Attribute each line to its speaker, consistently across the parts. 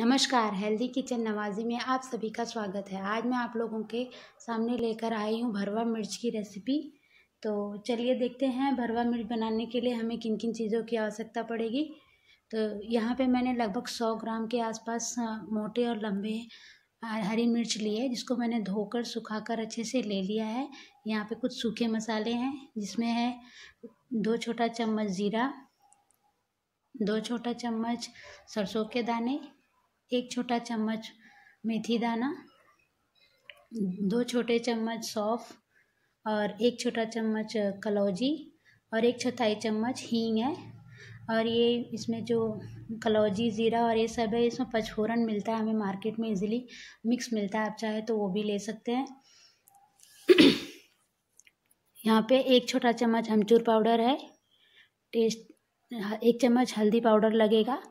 Speaker 1: नमस्कार healthy kitchen नवाजी में आप सभी का स्वागत है आज मैं आप लोगों के सामने लेकर आई हूँ भरवा मिर्च की रेसिपी तो चलिए देखते हैं भरवा मिर्च बनाने के लिए हमें किन किन चीज़ों की आवश्यकता पड़ेगी तो यहाँ पे मैंने लगभग सौ ग्राम के आसपास मोटे और लंबे हरी मिर्च ली है जिसको मैंने धोकर सुखाकर अच्छे से ले लिया है यहाँ पे कुछ सूखे मसाले हैं जिसमें है दो छोटा चम्मच ज़ीरा दो छोटा चम्मच सरसों के दाने एक छोटा चम्मच मेथी दाना दो छोटे चम्मच सौफ और एक छोटा चम्मच कलौजी और एक चौथाई चम्मच हींग है और ये इसमें जो कलौजी ज़ीरा और ये सब है इसमें पचफोरन मिलता है हमें मार्केट में इजीली मिक्स मिलता है आप चाहे तो वो भी ले सकते हैं यहाँ पे एक छोटा चम्मच अमचूर पाउडर है टेस्ट एक चम्मच हल्दी पाउडर लगेगा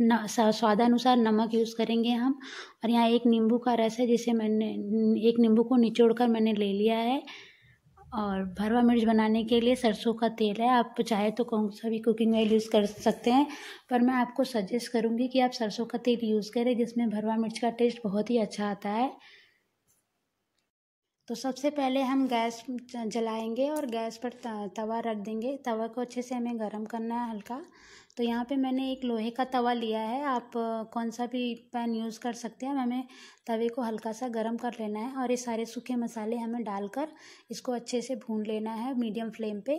Speaker 1: न स्वादानुसार नमक यूज़ करेंगे हम और यहाँ एक नींबू का रस है जिसे मैंने एक नींबू को निचोड़ कर मैंने ले लिया है और भरवा मिर्च बनाने के लिए सरसों का तेल है आप चाहे तो कौन सा भी कुकिंग ऑयल यूज़ कर सकते हैं पर मैं आपको सजेस्ट करूँगी कि आप सरसों का तेल यूज़ करें जिसमें भरवा मिर्च का टेस्ट बहुत ही अच्छा आता है तो सबसे पहले हम गैस जलाएंगे और गैस पर तवा रख देंगे तवा को अच्छे से हमें गर्म करना है हल्का तो यहाँ पे मैंने एक लोहे का तवा लिया है आप कौन सा भी पैन यूज़ कर सकते हैं हमें तवे को हल्का सा गर्म कर लेना है और ये सारे सूखे मसाले हमें डालकर इसको अच्छे से भून लेना है मीडियम फ्लेम पे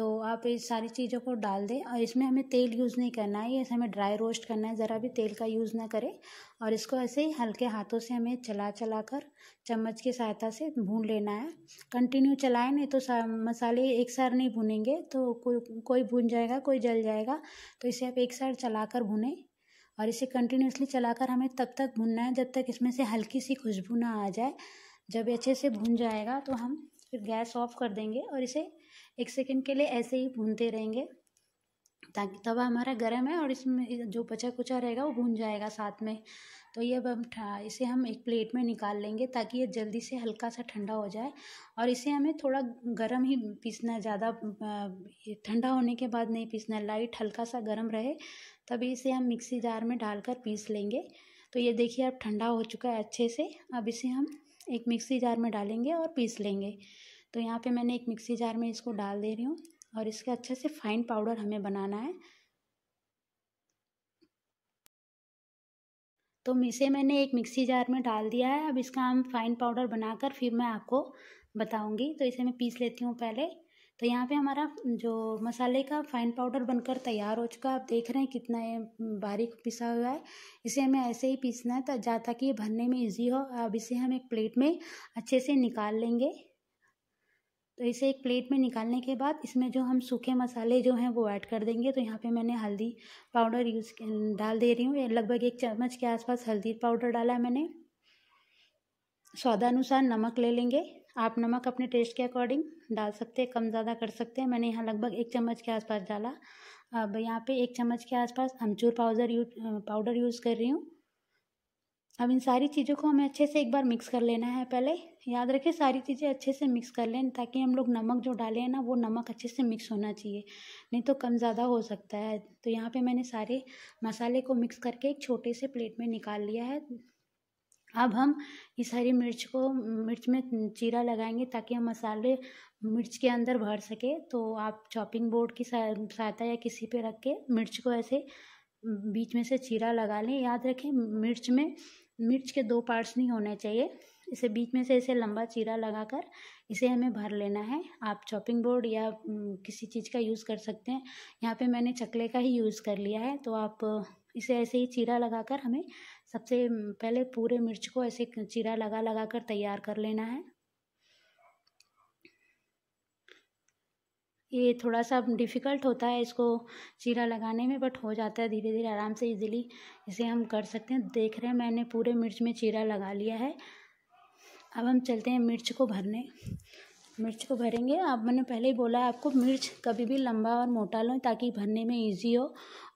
Speaker 1: तो आप इस सारी चीज़ों को डाल दें और इसमें हमें तेल यूज़ नहीं करना है ये हमें ड्राई रोस्ट करना है ज़रा भी तेल का यूज़ ना करें और इसको ऐसे ही हल्के हाथों से हमें चला चला कर चम्मच की सहायता से भून लेना है कंटिन्यू चलाएं नहीं तो मसाले एक सार नहीं भुनेंगे तो कोई कोई भून जाएगा कोई जल जाएगा तो इसे आप एक साइड चला कर भुनें और इसे कंटिन्यूसली कर हमें तब तक भुनना है जब तक इसमें से हल्की सी खुशबू ना आ जाए जब अच्छे से भुन जाएगा तो हम फिर गैस ऑफ कर देंगे और इसे एक सेकेंड के लिए ऐसे ही भूनते रहेंगे ताकि तवा हमारा गर्म है और इसमें जो बचा कुचा रहेगा वो भून जाएगा साथ में तो ये अब हम इसे हम एक प्लेट में निकाल लेंगे ताकि ये जल्दी से हल्का सा ठंडा हो जाए और इसे हमें थोड़ा गर्म ही पीसना है ज़्यादा ठंडा होने के बाद नहीं पीसना है लाइट हल्का सा गर्म रहे तभी इसे हम मिक्सी जार में डालकर पीस लेंगे तो ये देखिए अब ठंडा हो चुका है अच्छे से अब इसे हम एक मिक्सी जार में डालेंगे और पीस लेंगे तो यहाँ पे मैंने एक मिक्सी जार में इसको डाल दे रही हूँ और इसका अच्छे से फाइन पाउडर हमें बनाना है तो इसे मैंने एक मिक्सी जार में डाल दिया है अब इसका हम फाइन पाउडर बनाकर फिर मैं आपको बताऊंगी तो इसे मैं पीस लेती हूँ पहले तो यहाँ पे हमारा जो मसाले का फाइन पाउडर बनकर तैयार हो चुका है आप देख रहे हैं कितना ये बारीक पिसा हुआ है इसे हमें ऐसे ही पीसना है जहाँ ताकि ये भरने में इजी हो अब इसे हम एक प्लेट में अच्छे से निकाल लेंगे तो इसे एक प्लेट में निकालने के बाद इसमें जो हम सूखे मसाले जो हैं वो ऐड कर देंगे तो यहाँ पे मैंने हल्दी पाउडर यूज़ डाल दे रही हूँ लगभग एक चम्मच के आसपास हल्दी पाउडर डाला है मैंने स्वादानुसार नमक ले लेंगे आप नमक अपने टेस्ट के अकॉर्डिंग डाल सकते हैं कम ज़्यादा कर सकते हैं मैंने यहाँ लगभग एक चम्मच के आसपास डाला अब यहाँ पे एक चम्मच के आसपास अमचूर पाउडर यूज पाउडर यूज़ कर रही हूँ अब इन सारी चीज़ों को हमें अच्छे से एक बार मिक्स कर लेना है पहले याद रखें सारी चीज़ें अच्छे से मिक्स कर लें ताकि हम लोग नमक जो डालें ना वो नमक अच्छे से मिक्स होना चाहिए नहीं तो कम ज़्यादा हो सकता है तो यहाँ पे मैंने सारे मसाले को मिक्स करके एक छोटे से प्लेट में निकाल लिया है अब हम इस हरी मिर्च को मिर्च में चीरा लगाएंगे ताकि हम मसाले मिर्च के अंदर भर सके तो आप चॉपिंग बोर्ड की सहायता या किसी पे रख के मिर्च को ऐसे बीच में से चीरा लगा लें याद रखें मिर्च में मिर्च के दो पार्ट्स नहीं होने चाहिए इसे बीच में से ऐसे लंबा चीरा लगाकर इसे हमें भर लेना है आप चॉपिंग बोर्ड या किसी चीज़ का यूज़ कर सकते हैं यहाँ पे मैंने चकले का ही यूज़ कर लिया है तो आप इसे ऐसे ही चीरा लगाकर हमें सबसे पहले पूरे मिर्च को ऐसे चीरा लगा लगा कर तैयार कर लेना है ये थोड़ा सा डिफ़िकल्ट होता है इसको चीरा लगाने में बट हो जाता है धीरे धीरे आराम से इजीली इसे हम कर सकते हैं देख रहे हैं मैंने पूरे मिर्च में चीरा लगा लिया है अब हम चलते हैं मिर्च को भरने मिर्च को भरेंगे आप मैंने पहले ही बोला है आपको मिर्च कभी भी लंबा और मोटा लो ताकि भरने में इजी हो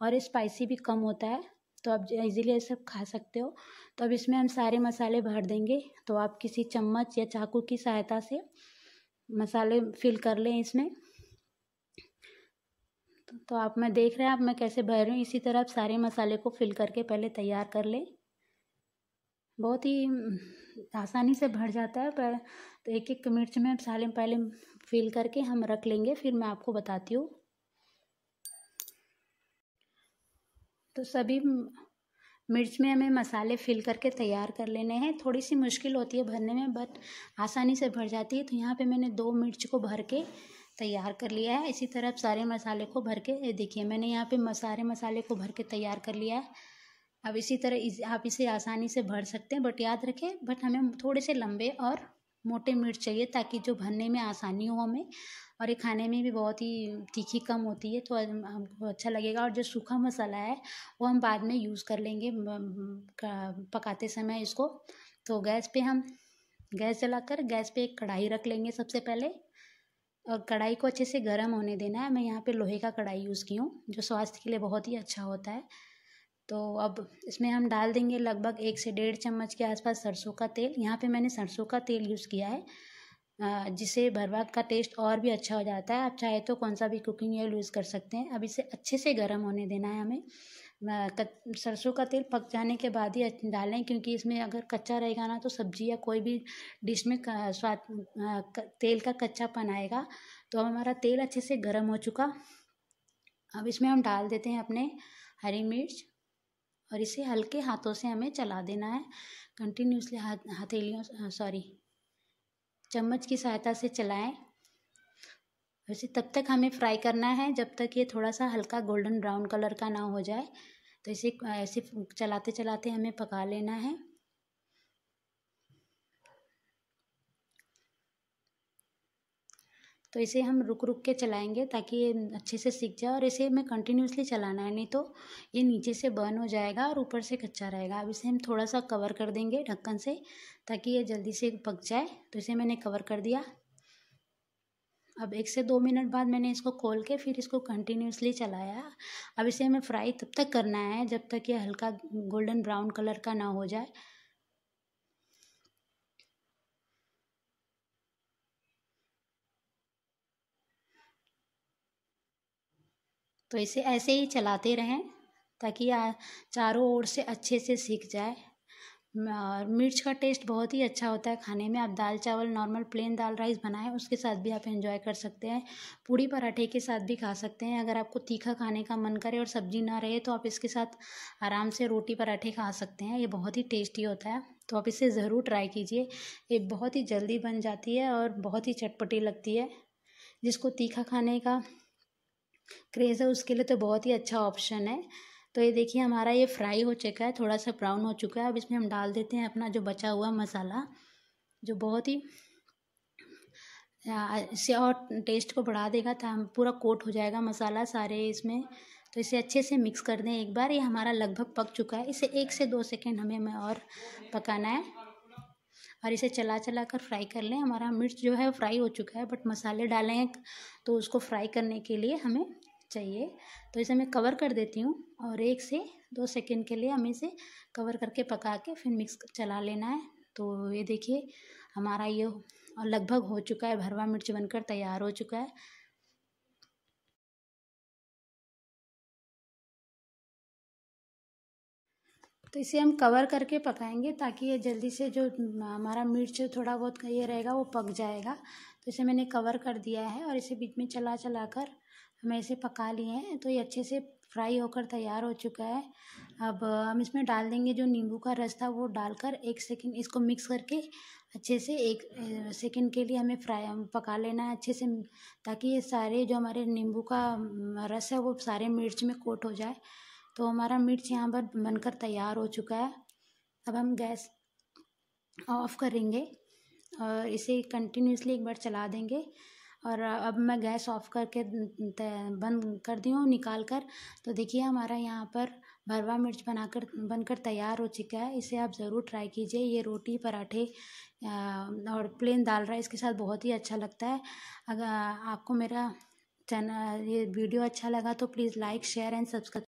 Speaker 1: और स्पाइसी भी कम होता है तो आप इजीली ऐसे सब खा सकते हो तो अब इसमें हम सारे मसाले भर देंगे तो आप किसी चम्मच या चाकू की सहायता से मसाले फिल कर लें इसमें तो, तो आप मैं देख रहे हैं आप मैं कैसे भर रही हूँ इसी तरह आप सारे मसाले को फिल करके पहले तैयार कर लें बहुत ही तो आसानी से भर जाता है पर तो एक एक मिर्च में साले में पहले फिल करके हम रख लेंगे फिर मैं आपको बताती हूँ तो सभी मिर्च में हमें मसाले फिल करके तैयार कर लेने हैं थोड़ी सी मुश्किल होती है भरने में बट आसानी से भर जाती है तो यहाँ पे मैंने दो मिर्च को भर के तैयार कर लिया है इसी तरह सारे मसाले को भर के देखिए मैंने यहाँ पे सारे मसाले को भर के तैयार कर लिया है अब इसी तरह इस आप इसे आसानी से भर सकते हैं बट याद रखें बट हमें थोड़े से लंबे और मोटे मिर्च चाहिए ताकि जो भरने में आसानी हो हमें और ये खाने में भी बहुत ही तीखी कम होती है तो हमको अच्छा लगेगा और जो सूखा मसाला है वो हम बाद में यूज़ कर लेंगे पकाते समय इसको तो गैस पे हम गैस जलाकर गैस पे एक कढ़ाई रख लेंगे सबसे पहले और कढ़ाई को अच्छे से गर्म होने देना है मैं यहाँ पे लोहे का कढ़ाई यूज़ की हूँ जो स्वास्थ्य के लिए बहुत ही अच्छा होता है तो अब इसमें हम डाल देंगे लगभग एक से डेढ़ चम्मच के आसपास सरसों का तेल यहाँ पे मैंने सरसों का तेल यूज़ किया है जिससे भरवा का टेस्ट और भी अच्छा हो जाता है आप चाहे तो कौन सा भी कुकिंग ऑयल यूज़ कर सकते हैं अब इसे अच्छे से गर्म होने देना है हमें सरसों का तेल पक जाने के बाद ही डालें क्योंकि इसमें अगर कच्चा रहेगा ना तो सब्जी या कोई भी डिश में स्वाद तेल का कच्चापन आएगा तो अब हमारा तेल अच्छे से गर्म हो चुका अब इसमें हम डाल देते हैं अपने हरी मिर्च और इसे हल्के हाथों से हमें चला देना है कंटिन्यूसली हाथ हथेलियों सॉरी चम्मच की सहायता से चलाएं इसे तब तक हमें फ्राई करना है जब तक ये थोड़ा सा हल्का गोल्डन ब्राउन कलर का ना हो जाए तो इसे ऐसे चलाते चलाते हमें पका लेना है तो इसे हम रुक रुक के चलाएंगे ताकि ये अच्छे से सीख जाए और इसे हमें कंटिन्यूसली चलाना है नहीं तो ये नीचे से बर्न हो जाएगा और ऊपर से कच्चा रहेगा अब इसे हम थोड़ा सा कवर कर देंगे ढक्कन से ताकि ये जल्दी से पक जाए तो इसे मैंने कवर कर दिया अब एक से दो मिनट बाद मैंने इसको खोल के फिर इसको कंटिन्यूसली चलाया अब इसे हमें फ्राई तब तक करना है जब तक ये हल्का गोल्डन ब्राउन कलर का ना हो जाए तो इसे ऐसे ही चलाते रहें ताकि चारों ओर से अच्छे से सीख जाए और मिर्च का टेस्ट बहुत ही अच्छा होता है खाने में आप दाल चावल नॉर्मल प्लेन दाल राइस बनाएं उसके साथ भी आप एंजॉय कर सकते हैं पूड़ी पराठे के साथ भी खा सकते हैं अगर आपको तीखा खाने का मन करे और सब्जी ना रहे तो आप इसके साथ आराम से रोटी पराठे खा सकते हैं ये बहुत ही टेस्टी होता है तो आप इसे ज़रूर ट्राई कीजिए ये बहुत ही जल्दी बन जाती है और बहुत ही चटपटी लगती है जिसको तीखा खाने का क्रेज़ है उसके लिए तो बहुत ही अच्छा ऑप्शन है तो ये देखिए हमारा ये फ्राई हो चुका है थोड़ा सा ब्राउन हो चुका है अब इसमें हम डाल देते हैं अपना जो बचा हुआ मसाला जो बहुत ही इसे और टेस्ट को बढ़ा देगा था पूरा कोट हो जाएगा मसाला सारे इसमें तो इसे अच्छे से मिक्स कर दें एक बार ये हमारा लगभग पक चुका है इसे एक से दो सेकेंड हमें हमें और पकाना है और इसे चला चला कर फ्राई कर लें हमारा मिर्च जो है फ्राई हो चुका है बट मसाले डालें तो उसको फ्राई करने के लिए हमें चाहिए तो इसे मैं कवर कर देती हूँ और एक से दो सेकेंड के लिए हमें इसे कवर करके पका के फिर मिक्स चला लेना है तो ये देखिए हमारा ये और लगभग हो चुका है भरवा मिर्च बनकर तैयार हो चुका है तो इसे हम कवर करके पकाएंगे ताकि ये जल्दी से जो हमारा मिर्च थोड़ा बहुत ये रहेगा वो पक जाएगा तो इसे मैंने कवर कर दिया है और इसे बीच में चला चला कर हमें इसे पका लिए हैं तो ये अच्छे से फ्राई होकर तैयार हो चुका है अब हम इसमें डाल देंगे जो नींबू का रस था वो डालकर एक सेकंड इसको मिक्स करके अच्छे से एक सेकंड के लिए हमें फ्राई पका लेना है अच्छे से ताकि ये सारे जो हमारे नींबू का रस है वो सारे मिर्च में कोट हो जाए तो हमारा मिर्च यहाँ पर बनकर तैयार हो चुका है अब हम गैस ऑफ करेंगे और इसे कंटिन्यूसली एक बार चला देंगे और अब मैं गैस ऑफ करके बंद कर दी हूँ निकाल कर तो देखिए हमारा यहाँ पर भरवा मिर्च बनाकर बनकर तैयार हो चुका है इसे आप ज़रूर ट्राई कीजिए ये रोटी पराठे और प्लेन दाल राइस के साथ बहुत ही अच्छा लगता है अगर आपको मेरा चैनल ये वीडियो अच्छा लगा तो please like share and subscribe